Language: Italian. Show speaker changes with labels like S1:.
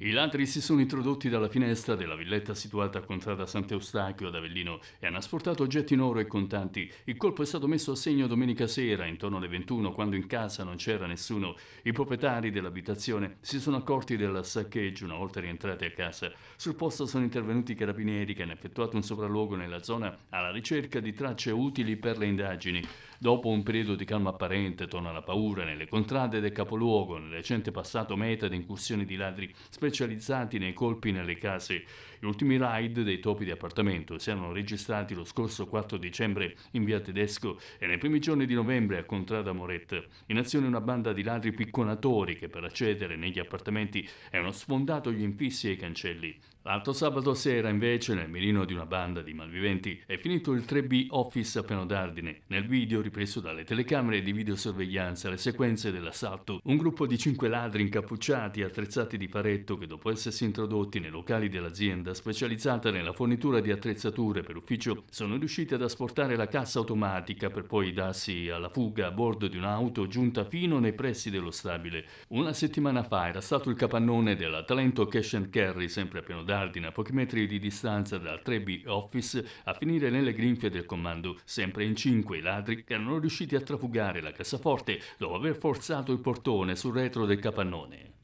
S1: I ladri si sono introdotti dalla finestra della villetta situata a Contrada Sant'Eustachio ad Avellino e hanno asportato oggetti in oro e contanti. Il colpo è stato messo a segno domenica sera, intorno alle 21, quando in casa non c'era nessuno. I proprietari dell'abitazione si sono accorti del saccheggio una volta rientrati a casa. Sul posto sono intervenuti i carabinieri che hanno effettuato un sopralluogo nella zona alla ricerca di tracce utili per le indagini. Dopo un periodo di calma apparente torna la paura nelle contrade del capoluogo, nel recente passato meta di incursioni di ladri, specialmente specializzati nei colpi nelle case. Gli ultimi raid dei topi di appartamento si erano registrati lo scorso 4 dicembre in via Tedesco e nei primi giorni di novembre a Contrada Moretta. In azione una banda di ladri picconatori che per accedere negli appartamenti erano sfondato gli infissi e i cancelli. L'altro sabato sera, invece, nel mirino di una banda di malviventi, è finito il 3B Office a Piano d'Ardine. Nel video ripreso dalle telecamere di videosorveglianza le sequenze dell'assalto, un gruppo di cinque ladri incappucciati, attrezzati di paretto, che dopo essersi introdotti nei locali dell'azienda specializzata nella fornitura di attrezzature per ufficio, sono riusciti ad asportare la cassa automatica per poi darsi alla fuga a bordo di un'auto giunta fino nei pressi dello stabile. Una settimana fa era stato il capannone della Talento Cash and Carry, sempre a Piano d'Ardina, a pochi metri di distanza dal Trebi Office, a finire nelle grinfie del comando, sempre in cinque i ladri che erano riusciti a trafugare la cassaforte dopo aver forzato il portone sul retro del capannone.